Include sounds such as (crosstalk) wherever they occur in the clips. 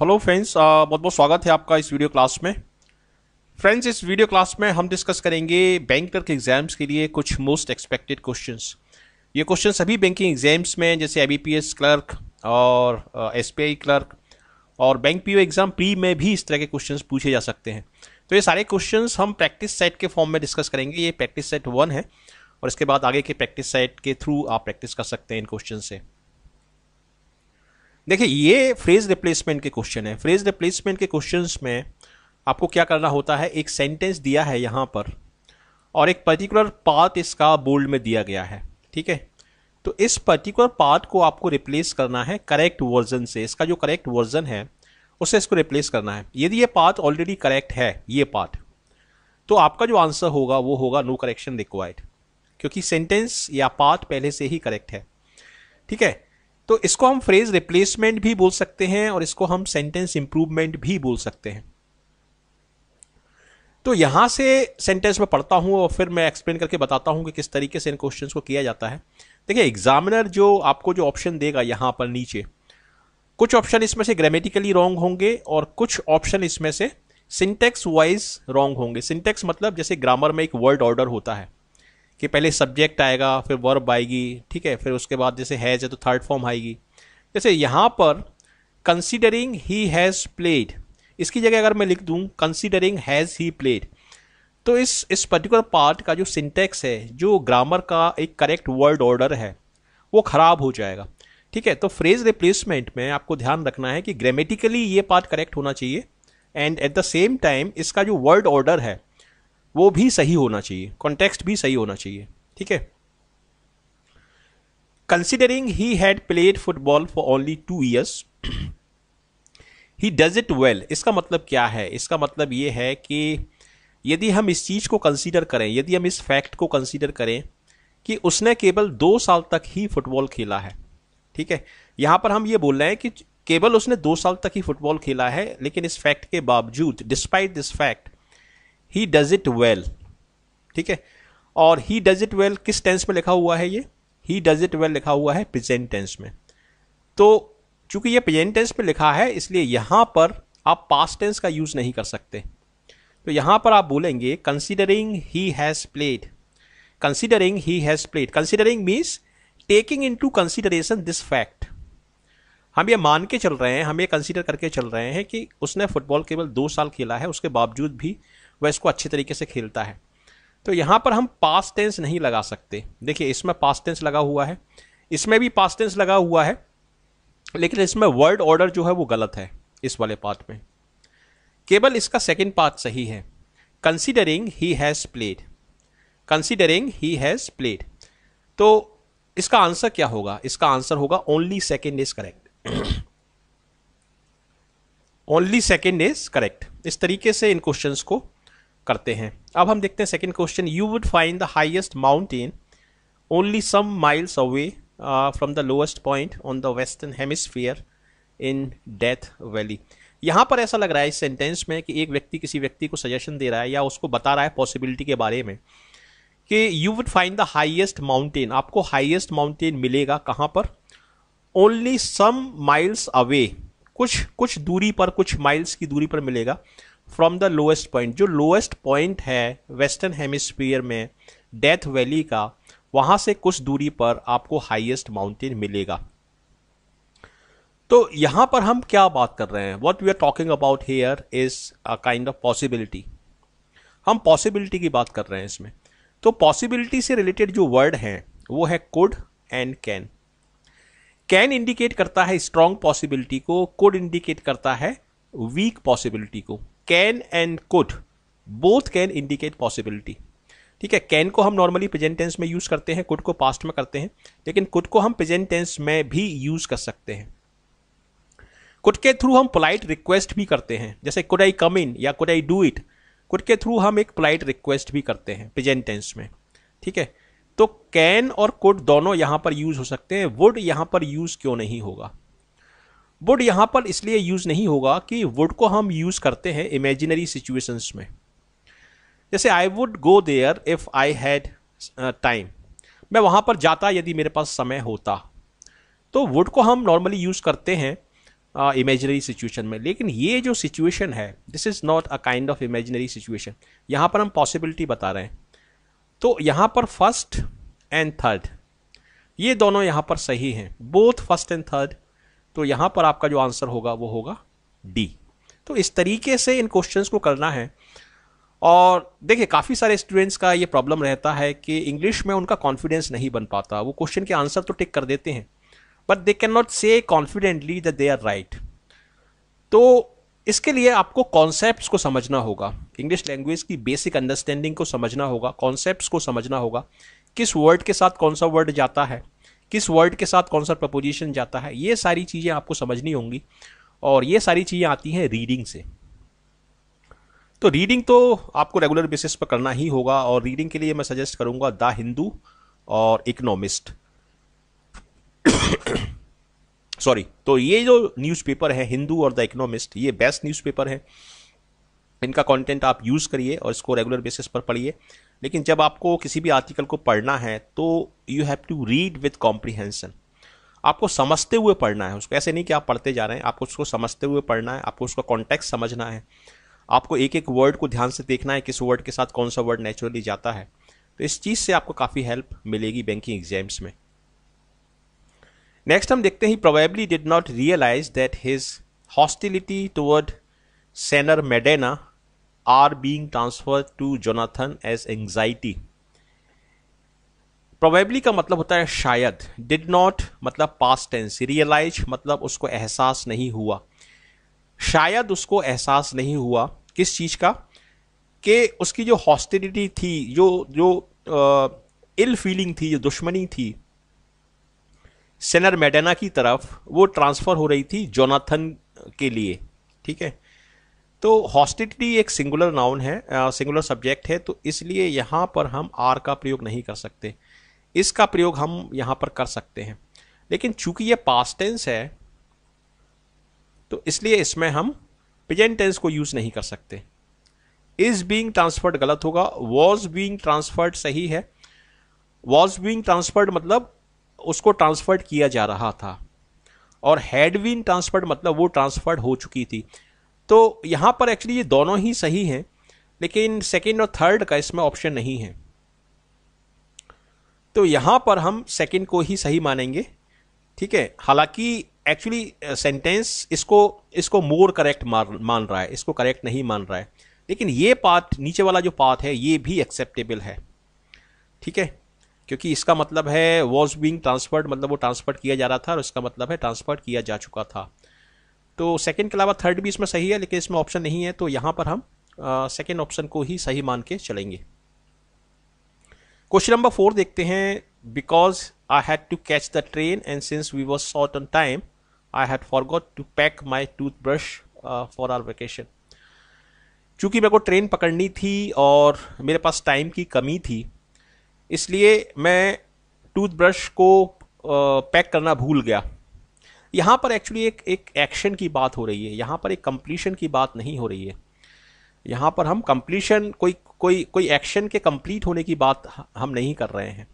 Hello friends uh, बहुत बहुत स्वागत है आपका इस वीडियो क्लास में फ्रेंड्स इस वीडियो क्लास में हम डिस्कस करेंगे बैंकर के एग्जाम्स के लिए कुछ मोस्ट एक्सपेक्टेड क्वेश्चंस ये क्वेश्चन सभी बैंकिंग एग्जाम्स में जैसे आई क्लर्क और एस uh, क्लर्क और बैंक पी एग्जाम प्री में भी इस तरह के क्वेश्चन पूछे जा सकते हैं तो ये सारे क्वेश्चन हम प्रैक्टिस सेट के फॉर्म में डिस्कस करेंगे ये प्रैक्टिस सेट वन है और इसके बाद आगे के प्रैक्टिस सेट के थ्रू आप प्रैक्टिस कर सकते हैं इन क्वेश्चन से देखिए ये फ्रेज रिप्लेसमेंट के क्वेश्चन है फ्रेज रिप्लेसमेंट के क्वेश्चन में आपको क्या करना होता है एक सेंटेंस दिया है यहाँ पर और एक पर्टिकुलर पार्ट इसका बोल्ड में दिया गया है ठीक है तो इस पर्टिकुलर पार्ट को आपको रिप्लेस करना है करेक्ट वर्जन से इसका जो करेक्ट वर्जन है उससे इसको रिप्लेस करना है यदि ये पार्ट ऑलरेडी करेक्ट है ये पार्ट तो आपका जो आंसर होगा वो होगा नो करेक्शन रिक्वायर्ड क्योंकि सेंटेंस या पार्ट पहले से ही करेक्ट है ठीक है तो इसको हम फ्रेज रिप्लेसमेंट भी बोल सकते हैं और इसको हम सेंटेंस इंप्रूवमेंट भी बोल सकते हैं तो यहां से सेंटेंस में पढ़ता हूं और फिर मैं एक्सप्लेन करके बताता हूं कि किस तरीके से इन क्वेश्चंस को किया जाता है देखिए एग्जामिनर जो आपको जो ऑप्शन देगा यहां पर नीचे कुछ ऑप्शन इसमें से ग्रामेटिकली रॉन्ग होंगे और कुछ ऑप्शन इसमें से सिंटेक्स वाइज रॉन्ग होंगे सिंटेक्स मतलब जैसे ग्रामर में एक वर्ड ऑर्डर होता है कि पहले सब्जेक्ट आएगा फिर वर्ब आएगी ठीक है फिर उसके बाद जैसे हैज है तो थर्ड फॉर्म आएगी जैसे यहाँ पर कंसिडरिंग ही हैज़ प्लेड इसकी जगह अगर मैं लिख दूँ कंसिडरिंग हैज़ ही प्लेड तो इस इस पर्टिकुलर पार्ट का जो सिंटेक्स है जो ग्रामर का एक करेक्ट वर्ड ऑर्डर है वो ख़राब हो जाएगा ठीक है तो फ्रेज रिप्लेसमेंट में आपको ध्यान रखना है कि ग्रामेटिकली ये पार्ट करेक्ट होना चाहिए and at the same time इसका जो वर्ड ऑर्डर है वो भी सही होना चाहिए कॉन्टेक्स्ट भी सही होना चाहिए ठीक है considering he had played football for only two years he does it well इसका मतलब क्या है इसका मतलब ये है कि यदि हम इस चीज़ को कंसिडर करें यदि हम इस फैक्ट को कंसिडर करें कि उसने केवल दो साल तक ही फुटबॉल खेला है ठीक है यहाँ पर हम ये बोल रहे हैं कि केवल उसने दो साल तक ही फुटबॉल खेला है लेकिन इस फैक्ट के बावजूद despite this fact he does it well ठीक है और ही डज इट वेल किस टेंस में लिखा हुआ है ये ही डज इट वेल लिखा हुआ है प्रेजेंट टेंस में तो चूंकि ये प्रेजेंट टेंस में लिखा है इसलिए यहां पर आप पास्ट टेंस का यूज नहीं कर सकते तो यहां पर आप बोलेंगे considering he has played considering he has played considering means taking into consideration this fact हम ये मान के चल रहे हैं हम ये कंसिडर करके चल रहे हैं कि उसने फुटबॉल केवल दो साल खेला है उसके बावजूद भी वह इसको अच्छे तरीके से खेलता है तो यहाँ पर हम पास टेंस नहीं लगा सकते देखिए इसमें पास टेंस लगा हुआ है इसमें भी पास टेंस लगा हुआ है लेकिन इसमें वर्ड ऑर्डर जो है वो गलत है इस वाले पार्ट में केवल इसका सेकेंड पार्ट सही है considering he has played considering he has played तो इसका आंसर क्या होगा इसका आंसर होगा only second is correct only second is correct इस तरीके से इन क्वेश्चंस को करते हैं अब हम देखते हैं second question you would find the highest mountain only some miles away from the lowest point on the western hemisphere in Death Valley यहाँ पर ऐसा लग रहा है इस सेंटेंस में कि एक व्यक्ति किसी व्यक्ति को सजेशन दे रहा है या उसको बता रहा है पॉसिबिलिटी के बारे में कि you would find the highest mountain आपको हाइएस्ट माउंटेन मिलेगा कहाँ पर ओनली सम माइल्स अवे कुछ कुछ दूरी पर कुछ माइल्स की दूरी पर मिलेगा फ्रॉम द लोएस्ट पॉइंट जो लोएस्ट पॉइंट है वेस्टर्न हेमिस्फीयर में डेथ वैली का वहां से कुछ दूरी पर आपको हाईएस्ट माउंटेन मिलेगा तो यहां पर हम क्या बात कर रहे हैं what we are talking about here is a kind of possibility हम पॉसिबिलिटी की बात कर रहे हैं इसमें तो पॉसिबिलिटी से रिलेटेड जो वर्ड हैं वो है could and can can indicate करता है स्ट्रॉन्ग पॉसिबिलिटी को कुड इंडिकेट करता है वीक पॉसिबिलिटी को can and could both can indicate possibility ठीक है कैन को हम नॉर्मली प्रेजेंट टेंस में यूज करते हैं कुड को पास्ट में करते हैं लेकिन कुड को हम प्रेजेंट टेंस में भी यूज कर सकते हैं कुड के थ्रू हम पोलाइट रिक्वेस्ट भी करते हैं जैसे कुड आई कम इन या could I do it could के थ्रू हम एक पोलाइट रिक्वेस्ट भी करते हैं प्रेजेंट टेंस में ठीक है तो कैन और कुड दोनों यहां पर यूज हो सकते हैं वुड यहां पर यूज क्यों नहीं होगा वुड यहाँ पर इसलिए यूज़ नहीं होगा कि वुड को हम यूज़ करते हैं इमेजिनरी सिचुएशंस में जैसे I would go there if I had time मैं वहाँ पर जाता यदि मेरे पास समय होता तो वुड को हम नॉर्मली यूज़ करते हैं इमेजिनरी uh, सिचुएशन में लेकिन ये जो सिचुएशन है this is not a kind of imaginary situation यहाँ पर हम पॉसिबिलिटी बता रहे हैं तो यहाँ पर फर्स्ट एंड थर्ड ये दोनों यहाँ पर सही हैं बोथ फर्स्ट एंड थर्ड तो यहां पर आपका जो आंसर होगा वो होगा डी तो इस तरीके से इन क्वेश्चंस को करना है और देखिए काफ़ी सारे स्टूडेंट्स का ये प्रॉब्लम रहता है कि इंग्लिश में उनका कॉन्फिडेंस नहीं बन पाता वो क्वेश्चन के आंसर तो टिक कर देते हैं but they can not say confidently that they are right तो इसके लिए आपको कॉन्सेप्ट्स को समझना होगा इंग्लिश लैंग्वेज की बेसिक अंडरस्टैंडिंग को समझना होगा कॉन्सेप्ट्स को समझना होगा किस वर्ड के साथ कौन सा वर्ड जाता है किस वर्ड के साथ कौन सा प्रपोजिशन जाता है ये सारी चीज़ें आपको समझनी होंगी और ये सारी चीज़ें आती हैं रीडिंग से तो रीडिंग तो आपको रेगुलर बेसिस पर करना ही होगा और रीडिंग के लिए मैं सजेस्ट करूंगा द हिंदू और इकोनॉमिस्ट सॉरी (coughs) तो ये जो न्यूज़पेपर है हिंदू और द इकोनॉमिस्ट ये बेस्ट न्यूज़पेपर है इनका कंटेंट आप यूज़ करिए और इसको रेगुलर बेसिस पर पढ़िए लेकिन जब आपको किसी भी आर्टिकल को पढ़ना है तो you have to read with comprehension आपको समझते हुए पढ़ना है उसको ऐसे नहीं कि आप पढ़ते जा रहे हैं आपको उसको समझते हुए पढ़ना है आपको उसका कॉन्टेक्स्ट समझना है आपको एक एक वर्ड को ध्यान से देखना है किस वर्ड के साथ कौन सा वर्ड नेचुरली जाता है तो इस चीज़ से आपको काफ़ी हेल्प मिलेगी बैंकिंग एग्जाम्स में नेक्स्ट हम देखते हैं probably did not realise that his hostility toward Sanner Madena are being transfer to Jonathan as anxiety probably का मतलब होता है शायद डिड नॉट मतलब पास टेंस रियलाइज मतलब उसको एहसास नहीं हुआ शायद उसको एहसास नहीं हुआ किस चीज़ का कि उसकी जो हॉस्टिलिटी थी जो जो इल फीलिंग थी जो दुश्मनी थी सेनर मेडेना की तरफ वो ट्रांसफ़र हो रही थी जोनाथन के लिए ठीक है तो हॉस्टिलिटी एक सिंगुलर नाउन है सिंगुलर सब्जेक्ट है तो इसलिए यहाँ पर हम आर का प्रयोग नहीं कर सकते इसका प्रयोग हम यहाँ पर कर सकते हैं लेकिन चूंकि ये पास्ट टेंस है तो इसलिए इसमें हम प्रेजेंट टेंस को यूज नहीं कर सकते इज बीइंग ट्रांसफर्ड गलत होगा वॉज बीइंग ट्रांसफर्ड सही है वॉज बीइंग ट्रांसफर्ड मतलब उसको ट्रांसफर्ड किया जा रहा था और हैड बीन ट्रांसफर्ड मतलब वो ट्रांसफर्ड हो चुकी थी तो यहाँ पर एक्चुअली ये दोनों ही सही हैं लेकिन सेकेंड और थर्ड का इसमें ऑप्शन नहीं है तो यहाँ पर हम सेकेंड को ही सही मानेंगे ठीक है हालांकि एक्चुअली सेंटेंस uh, इसको इसको मोर करेक्ट मान रहा है इसको करेक्ट नहीं मान रहा है लेकिन ये पाथ नीचे वाला जो पाथ है ये भी एक्सेप्टेबल है ठीक है क्योंकि इसका मतलब है वॉज बींग ट्रांसफर्ड मतलब वो ट्रांसफर्ड किया जा रहा था और इसका मतलब है ट्रांसफर्ड किया जा चुका था तो सेकेंड के अलावा थर्ड भी इसमें सही है लेकिन इसमें ऑप्शन नहीं है तो यहाँ पर हम सेकेंड uh, ऑप्शन को ही सही मान के चलेंगे क्वेश्चन नंबर फोर देखते हैं because I had to catch the train and since we was short on time I had forgot to pack my toothbrush for our vacation चूंकि मेरे को ट्रेन पकड़नी थी और मेरे पास टाइम की कमी थी इसलिए मैं टूथब्रश को पैक uh, करना भूल गया यहाँ पर एक्चुअली एक एक एक्शन की बात हो रही है यहाँ पर एक कंप्लीशन की बात नहीं हो रही है यहाँ पर हम कंप्लीशन कोई कोई कोई एक्शन के कंप्लीट होने की बात हम नहीं कर रहे हैं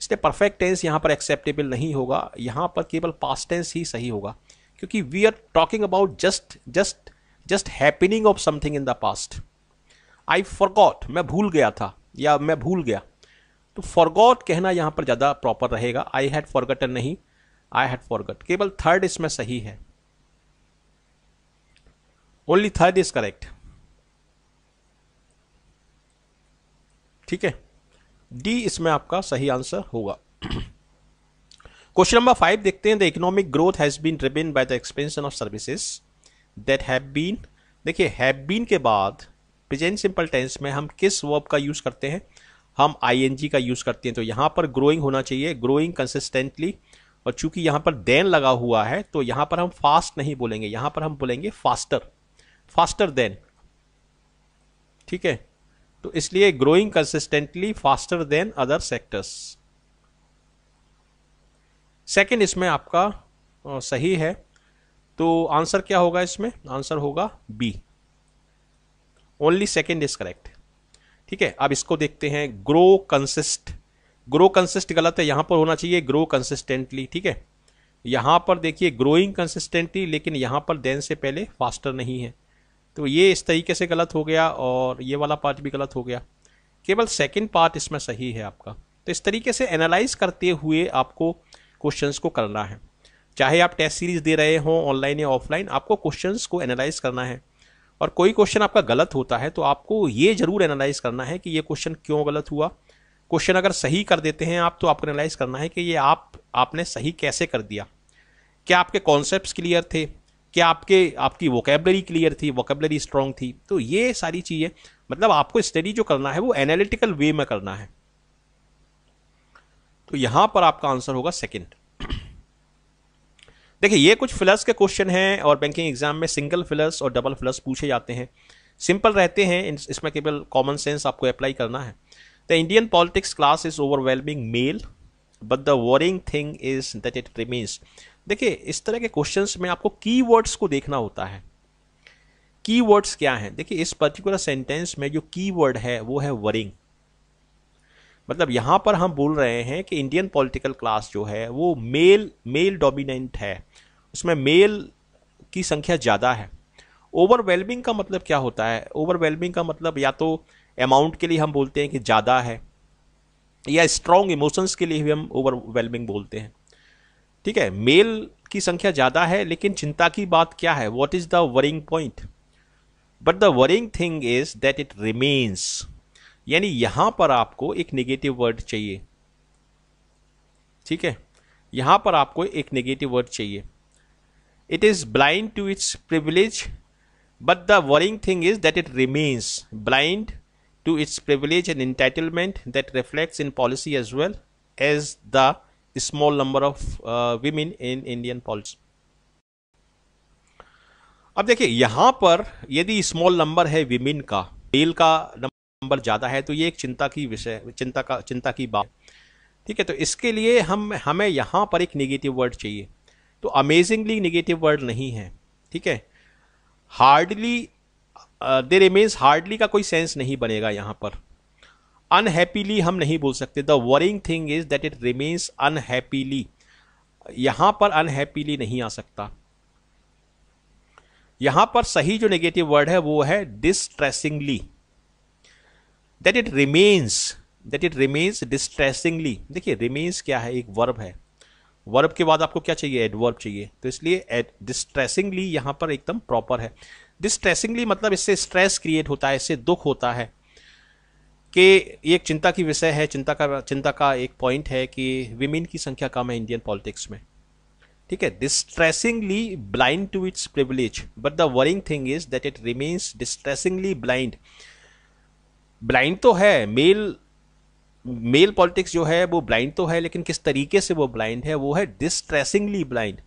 इसलिए परफेक्ट टेंस यहाँ पर एक्सेप्टेबल नहीं होगा यहाँ पर केवल पास्ट टेंस ही सही होगा क्योंकि we are talking about just just just happening of something in the past I forgot मैं भूल गया था या मैं भूल गया तो फॉरगॉट कहना यहाँ पर ज़्यादा प्रॉपर रहेगा आई हैड फॉरगटन नहीं आई हैड फॉरगट केवल थर्ड इसमें सही है ओनली थर्ड इज करेक्ट ठीक है डी इसमें आपका सही आंसर होगा क्वेश्चन नंबर फाइव देखते हैं the economic growth has been driven by the expansion of services that have been देखिए हैव बीन के बाद प्रेजेंट सिंपल टेंस में हम किस वर्ब का यूज करते हैं हम आई का यूज करते हैं तो यहां पर ग्रोइंग होना चाहिए ग्रोइंग कंसिस्टेंटली और चूंकि यहां पर देन लगा हुआ है तो यहां पर हम फास्ट नहीं बोलेंगे यहां पर हम बोलेंगे फास्टर फास्टर देन ठीक है तो इसलिए growing consistently faster than other sectors second इसमें आपका सही है तो आंसर क्या होगा इसमें आंसर होगा B only second is correct ठीक है अब इसको देखते हैं ग्रो कंसिस्ट ग्रो कंसिस्ट गलत है यहां पर होना चाहिए ग्रो कंसिस्टेंटली ठीक है यहां पर देखिए ग्रोइंग कंसिस्टेंटली लेकिन यहां पर देन से पहले फास्टर नहीं है तो ये इस तरीके से गलत हो गया और ये वाला पार्ट भी गलत हो गया केवल सेकेंड पार्ट इसमें सही है आपका तो इस तरीके से एनालाइज करते हुए आपको क्वेश्चंस को करना है चाहे आप टेस्ट सीरीज दे रहे हों ऑनलाइन या ऑफलाइन आपको क्वेश्चंस को एनालाइज करना है और कोई क्वेश्चन आपका गलत होता है तो आपको ये जरूर एनालाइज करना है कि ये क्वेश्चन क्यों गलत हुआ क्वेश्चन अगर सही कर देते हैं आप तो आपको एनालाइज करना है कि ये आप आपने सही कैसे कर दिया क्या आपके कॉन्सेप्ट क्लियर थे क्या आपके आपकी वोकेबलरी क्लियर थी वोकेबलरी स्ट्रांग थी तो ये सारी चीज़ें मतलब आपको स्टडी जो करना है वो एनालिटिकल वे में करना है तो यहां पर आपका आंसर होगा सेकंड (clears throat) देखिए ये कुछ फिलर्स के क्वेश्चन हैं और बैंकिंग एग्जाम में सिंगल फिलर्स और डबल फिलर्स पूछे जाते हैं सिंपल रहते हैं इसमें केवल कॉमन सेंस आपको अप्लाई करना है The Indian politics class is overwhelming male, but the worrying thing is that it remains. देखिए इस तरह के क्वेश्चंस में आपको कीवर्ड्स को देखना होता है कीवर्ड्स क्या हैं देखिए इस पर्टिकुलर सेंटेंस में जो कीवर्ड है वो है वरिंग मतलब यहाँ पर हम बोल रहे हैं कि इंडियन पॉलिटिकल क्लास जो है वो मेल मेल डोमिनेंट है उसमें मेल की संख्या ज़्यादा है ओवरवेलमिंग का मतलब क्या होता है ओवरवेलमिंग का मतलब या तो अमाउंट के लिए हम बोलते हैं कि ज़्यादा है या स्ट्रॉन्ग इमोशंस के लिए भी हम ओवरवेलमिंग बोलते हैं ठीक है मेल की संख्या ज़्यादा है लेकिन चिंता की बात क्या है what is the worrying point but the worrying thing is that it remains यानी यहाँ पर आपको एक नेगेटिव वर्ड चाहिए ठीक है यहाँ पर आपको एक नेगेटिव वर्ड चाहिए it is blind to its privilege but the worrying thing is that it remains blind to its privilege and entitlement that reflects in policy as well as the small number of uh, women in Indian policy. अब देखिए यहां पर यदि small number है women का male का number ज़्यादा है तो ये एक चिंता की विषय चिंता का चिंता की बात ठीक है तो इसके लिए हम हमें यहां पर एक निगेटिव वर्ड चाहिए तो अमेजिंगली निगेटिव वर्ड नहीं है ठीक है हार्डली दे रिमेन्स हार्डली का कोई सेंस नहीं बनेगा यहाँ पर अनहैप्पीली हम नहीं बोल सकते the worrying thing is that it remains unhappily यहाँ पर अनहैप्पीली नहीं आ सकता यहां पर सही जो नेगेटिव वर्ड है वो है distressingly that it remains that it remains distressingly देखिए रिमेन्स क्या है एक वर्ब है वर्ब के बाद आपको क्या चाहिए एडवर्ब चाहिए तो इसलिए डिस्ट्रेसिंगली यहां पर एकदम प्रॉपर है डिस्ट्रेसिंगली मतलब इससे स्ट्रेस क्रिएट होता है इससे दुख होता है कि ये एक चिंता की विषय है चिंता का चिंता का एक पॉइंट है कि विमेन की संख्या कम है इंडियन पॉलिटिक्स में ठीक है distressingly blind to its privilege but the worrying thing is that it remains distressingly blind blind तो है मेल मेल पॉलिटिक्स जो है वो ब्लाइंड तो है लेकिन किस तरीके से वो ब्लाइंड है वो है डिस्ट्रेसिंगली ब्लाइंड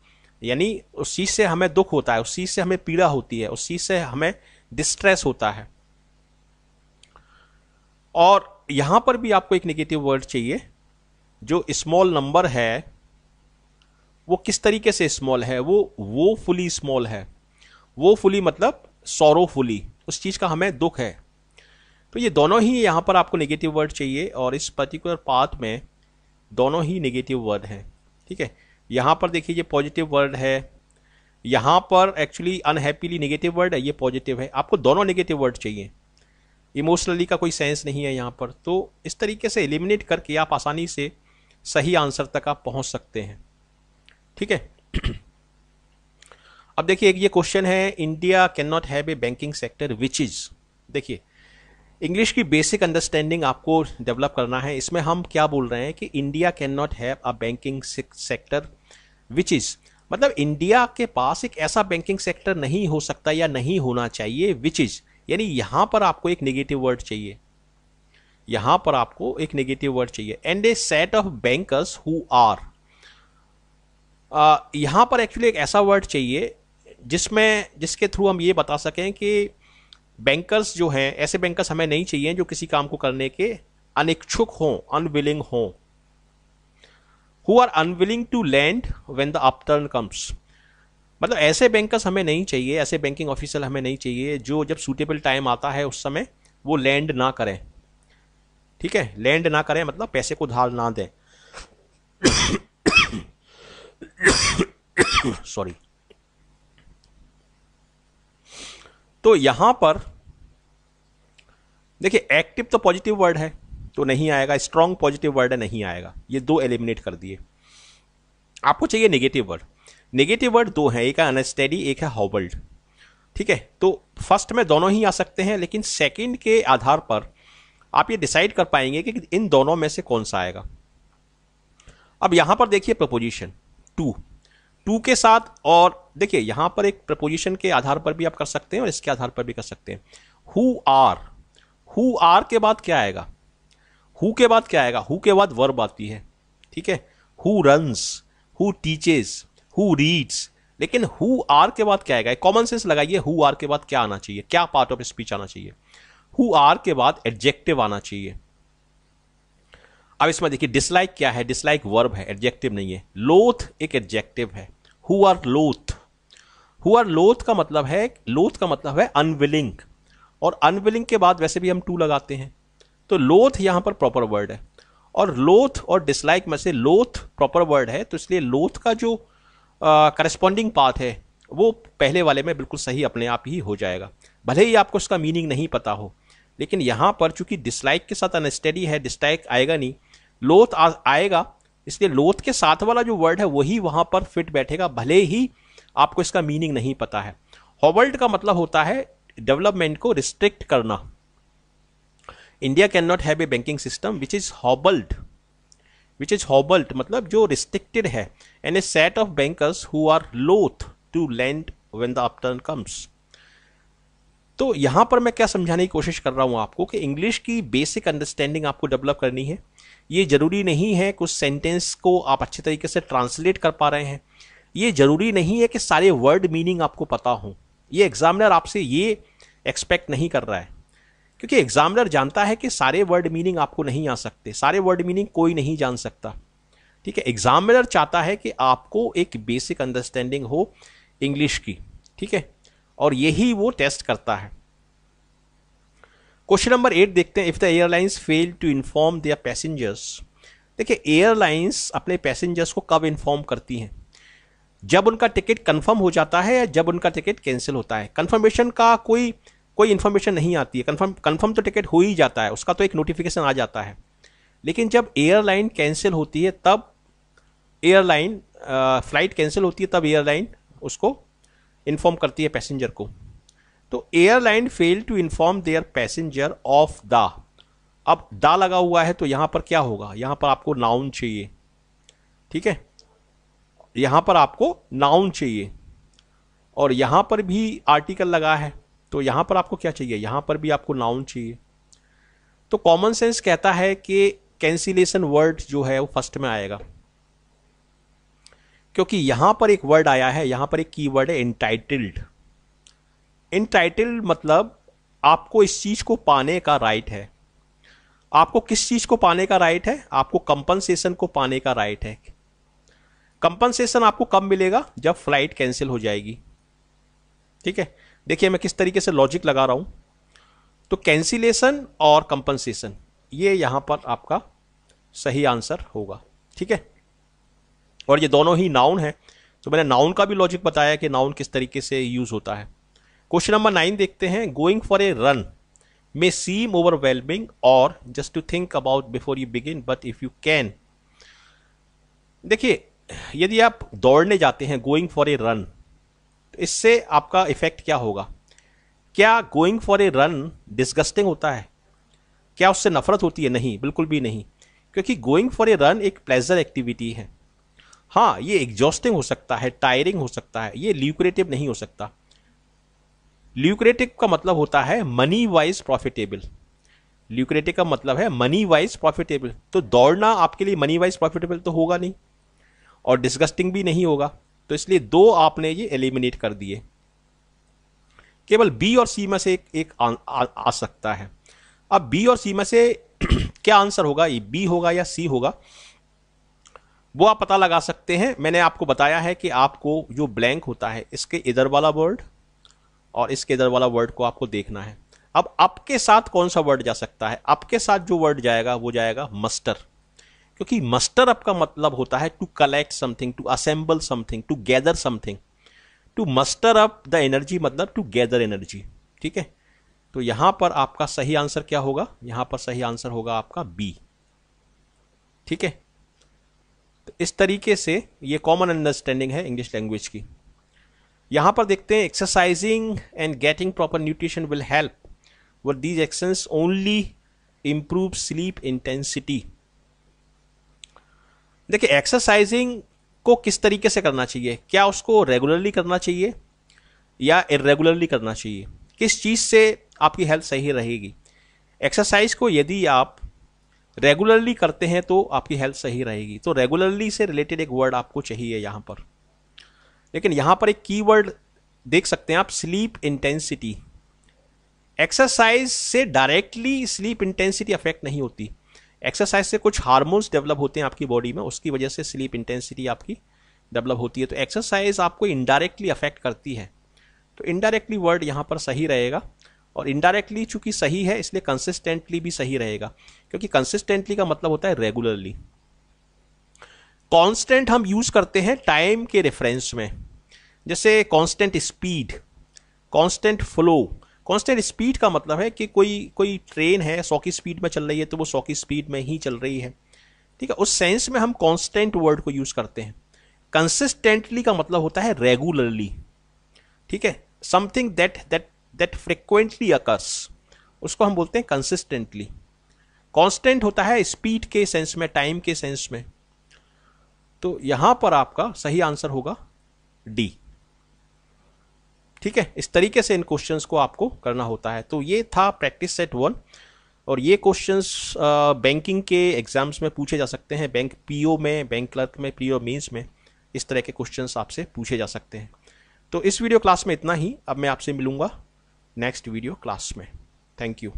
यानी उस चीज़ से हमें दुख होता है उस चीज़ से हमें पीड़ा होती है उस चीज़ से हमें डिस्ट्रेस होता है और यहां पर भी आपको एक निगेटिव वर्ड चाहिए जो स्मॉल नंबर है वो किस तरीके से स्मॉल है वो वो फुली स्मॉल है वो फुली मतलब फुली उस चीज़ का हमें दुख है तो ये दोनों ही यहां पर आपको नेगेटिव वर्ड चाहिए और इस पर्टिकुलर पाथ में दोनों ही नेगेटिव वर्ड हैं ठीक है यहाँ पर देखिए ये पॉजिटिव वर्ड है यहाँ पर एक्चुअली अनहैप्पीली नेगेटिव वर्ड है ये पॉजिटिव है आपको दोनों नेगेटिव वर्ड चाहिए इमोशनली का कोई सेंस नहीं है यहाँ पर तो इस तरीके से एलिमिनेट करके आप आसानी से सही आंसर तक आप पहुँच सकते हैं ठीक है अब देखिए एक ये क्वेश्चन है India can not have a banking sector which is देखिए इंग्लिश की बेसिक अंडरस्टैंडिंग आपको डेवलप करना है इसमें हम क्या बोल रहे हैं कि India can not have a banking sector which is मतलब इंडिया के पास एक ऐसा बैंकिंग सेक्टर नहीं हो सकता या नहीं होना चाहिए विच इज यानी यहां पर आपको एक नेगेटिव वर्ड चाहिए यहां पर आपको एक नेगेटिव वर्ड चाहिए and a set of bankers who are यहां पर एक्चुअली एक ऐसा वर्ड चाहिए जिसमें जिसके थ्रू हम ये बता सकें कि बैंकर्स जो हैं ऐसे बैंकर्स हमें नहीं चाहिए जो किसी काम को करने के अनिच्छुक हों अनविलिंग हों who are unwilling to lend when the upturn comes मतलब ऐसे बैंकर्स हमें नहीं चाहिए ऐसे बैंकिंग ऑफिसर हमें नहीं चाहिए जो जब सूटेबल टाइम आता है उस समय वो लैंड ना करें ठीक है लैंड ना करें मतलब पैसे को उधार ना दें सॉरी तो यहां पर देखिए एक्टिव तो पॉजिटिव वर्ड है तो नहीं आएगा स्ट्रॉन्ग पॉजिटिव वर्ड है नहीं आएगा ये दो एलिमिनेट कर दिए आपको चाहिए नेगेटिव वर्ड नेगेटिव वर्ड दो हैं एक है अनस्टेडी एक है हॉबल्ड ठीक है तो फर्स्ट में दोनों ही आ सकते हैं लेकिन सेकेंड के आधार पर आप ये डिसाइड कर पाएंगे कि इन दोनों में से कौन सा आएगा अब यहां पर देखिए प्रपोजिशन टू टू के साथ और देखिए यहां पर एक प्रपोजिशन के आधार पर भी आप कर सकते हैं और इसके आधार पर भी कर सकते हैं हु आर हु आर के बाद क्या आएगा हु के बाद क्या आएगा हु के बाद वर्ब आती है ठीक है who runs who teaches who reads लेकिन हु आर के बाद क्या आएगा कॉमन सेंस लगाइए हु आर के बाद क्या आना चाहिए क्या पार्ट ऑफ स्पीच आना चाहिए हु आर के बाद एडजेक्टिव आना चाहिए अब इसमें देखिए डिसलाइक क्या है डिसलाइक वर्ब है एडजेक्टिव नहीं है लोथ एक एडजेक्टिव है who are loath who are loath का मतलब है लोथ का मतलब है अनविलिंग और अनविलिंग के बाद वैसे भी हम टू लगाते हैं तो लोथ यहां पर प्रॉपर वर्ड है और लोथ और डिसलाइक में से लोथ प्रॉपर वर्ड है तो इसलिए लोथ का जो करस्पॉन्डिंग पाथ है वो पहले वाले में बिल्कुल सही अपने आप ही हो जाएगा भले ही आपको उसका मीनिंग नहीं पता हो लेकिन यहाँ पर चूंकि डिसलाइक के साथ अनस्टडी है डिसलाइक आएगा नहीं लोथ आएगा इसलिए लोथ के साथ वाला जो वर्ड है वही वहाँ पर फिट बैठेगा भले ही आपको इसका मीनिंग नहीं पता है हॉवर्ल्ड का मतलब होता है डेवलपमेंट को रिस्ट्रिक्ट करना India can not have a banking system which is hobbled which is hobbled मतलब जो रिस्ट्रिक्टेड है and a set of bankers who are loath to lend when the upturn comes तो यहाँ पर मैं क्या समझाने की कोशिश कर रहा हूँ आपको कि इंग्लिश की बेसिक अंडरस्टैंडिंग आपको डेवलप करनी है ये ज़रूरी नहीं है कुछ सेंटेंस को आप अच्छे तरीके से ट्रांसलेट कर पा रहे हैं ये ज़रूरी नहीं है कि सारे वर्ड मीनिंग आपको पता हो ये एग्जामिनर आपसे ये एक्सपेक्ट नहीं कर रहा है क्योंकि एग्जामिनर जानता है कि सारे वर्ड मीनिंग आपको नहीं आ सकते सारे वर्ड मीनिंग कोई नहीं जान सकता ठीक है एग्जामिनर चाहता है कि आपको एक बेसिक अंडरस्टैंडिंग हो इंग्लिश की ठीक है और यही वो टेस्ट करता है क्वेश्चन नंबर एट देखते हैं if the airlines fail to inform their passengers देखिए एयरलाइंस अपने पैसेंजर्स को कब इन्फॉर्म करती हैं जब उनका टिकट कंफर्म हो जाता है या जब उनका टिकट कैंसिल होता है कंफर्मेशन का कोई कोई इन्फॉर्मेशन नहीं आती है कन्फर्म कन्फर्म तो टिकट हो ही जाता है उसका तो एक नोटिफिकेशन आ जाता है लेकिन जब एयरलाइन कैंसिल होती है तब एयरलाइन फ्लाइट कैंसिल होती है तब एयरलाइन उसको इन्फॉर्म करती है पैसेंजर को तो airline fail to inform their passenger of the अब दा लगा हुआ है तो यहाँ पर क्या होगा यहाँ पर आपको नाउन चाहिए ठीक है यहाँ पर आपको नाउन चाहिए और यहाँ पर भी आर्टिकल लगा है तो यहां पर आपको क्या चाहिए यहां पर भी आपको नाउन चाहिए तो कॉमन सेंस कहता है कि कैंसिलेशन वर्ड जो है वो फर्स्ट में आएगा क्योंकि यहां पर एक वर्ड आया है यहां पर एक कीवर्ड है इंटाइटल्ड इंटाइटल्ड मतलब आपको इस चीज़ को पाने का राइट है आपको किस चीज़ को पाने का राइट है आपको कंपनसेशन को पाने का राइट है कंपनसेशन आपको कब मिलेगा जब फ्लाइट कैंसिल हो जाएगी ठीक है देखिए मैं किस तरीके से लॉजिक लगा रहा हूं तो कैंसिलेशन और कंपनसेशन ये यहां पर आपका सही आंसर होगा ठीक है और ये दोनों ही नाउन है तो मैंने नाउन का भी लॉजिक बताया कि नाउन किस तरीके से यूज होता है क्वेश्चन नंबर नाइन देखते हैं going for a run may seem overwhelming और just to think about before you begin but if you can देखिए यदि आप दौड़ने जाते हैं गोइंग फॉर ए रन तो इससे आपका इफेक्ट क्या होगा क्या going for a run disgusting होता है क्या उससे नफरत होती है नहीं बिल्कुल भी नहीं क्योंकि गोइंग फॉर ए रन एक प्लेजर एक्टिविटी है हाँ ये एग्जॉस्टिंग हो सकता है टायरिंग हो सकता है ये ल्यूक्रेटिव नहीं हो सकता ल्यूक्रेटिव का मतलब होता है मनी वाइज प्रॉफिटेबल ल्यूक्रेटिव का मतलब है मनी वाइज प्रॉफिटेबल तो दौड़ना आपके लिए मनी वाइज प्रॉफिटेबल तो होगा नहीं और डिस्गस्टिंग भी नहीं होगा तो इसलिए दो आपने ये एलिमिनेट कर दिए केवल बी और सी में से एक, एक आ, आ, आ सकता है अब बी और सी में से (clears throat) क्या आंसर होगा ये बी होगा या सी होगा वो आप पता लगा सकते हैं मैंने आपको बताया है कि आपको जो ब्लैंक होता है इसके इधर वाला वर्ड और इसके इधर वाला वर्ड को आपको देखना है अब आपके साथ कौन सा वर्ड जा सकता है आपके साथ जो वर्ड जाएगा वो जाएगा मस्टर क्योंकि मस्टर अप का मतलब होता है to collect something to assemble something to gather something to muster up the energy मतलब टू गैदर एनर्जी ठीक है तो यहां पर आपका सही आंसर क्या होगा यहां पर सही आंसर होगा आपका बी ठीक है तो इस तरीके से ये कॉमन अंडरस्टैंडिंग है इंग्लिश लैंग्वेज की यहां पर देखते हैं exercising and getting proper nutrition will help whether these actions only improve sleep intensity देखिए एक्सरसाइजिंग को किस तरीके से करना चाहिए क्या उसको रेगुलरली करना चाहिए या इरेगुलरली करना चाहिए किस चीज़ से आपकी हेल्थ सही रहेगी एक्सरसाइज को यदि आप रेगुलरली करते हैं तो आपकी हेल्थ सही रहेगी तो रेगुलरली से रिलेटेड एक वर्ड आपको चाहिए यहाँ पर लेकिन यहाँ पर एक की वर्ड देख सकते हैं आप स्लीप इंटेंसिटी एक्सरसाइज से डायरेक्टली स्लीप इंटेंसिटी अफेक्ट नहीं होती एक्सरसाइज से कुछ हार्मोन्स डेवलप होते हैं आपकी बॉडी में उसकी वजह से स्लीप इंटेंसिटी आपकी डेवलप होती है तो एक्सरसाइज आपको इनडायरेक्टली अफेक्ट करती है तो इनडायरेक्टली वर्ड यहाँ पर सही रहेगा और इनडायरेक्टली चूंकि सही है इसलिए कंसिस्टेंटली भी सही रहेगा क्योंकि कंसिस्टेंटली का मतलब होता है रेगुलरली कांस्टेंट हम यूज करते हैं टाइम के रेफरेंस में जैसे constant speed constant flow constant speed का मतलब है कि कोई कोई ट्रेन है सौ की स्पीड में चल रही है तो वो सौ की स्पीड में ही चल रही है ठीक है उस सेंस में हम कॉन्स्टेंट वर्ड को यूज़ करते हैं कंसिस्टेंटली का मतलब होता है रेगुलरली ठीक है something that that that frequently occurs उसको हम बोलते हैं कंसिस्टेंटली कॉन्स्टेंट होता है स्पीड के सेंस में टाइम के सेंस में तो यहां पर आपका सही आंसर होगा डी ठीक है इस तरीके से इन क्वेश्चंस को आपको करना होता है तो ये था प्रैक्टिस सेट वन और ये क्वेश्चंस बैंकिंग के एग्जाम्स में पूछे जा सकते हैं बैंक पीओ में बैंक क्लर्क में पीओ मीन्स में इस तरह के क्वेश्चंस आपसे पूछे जा सकते हैं तो इस वीडियो क्लास में इतना ही अब मैं आपसे मिलूंगा नेक्स्ट वीडियो क्लास में थैंक यू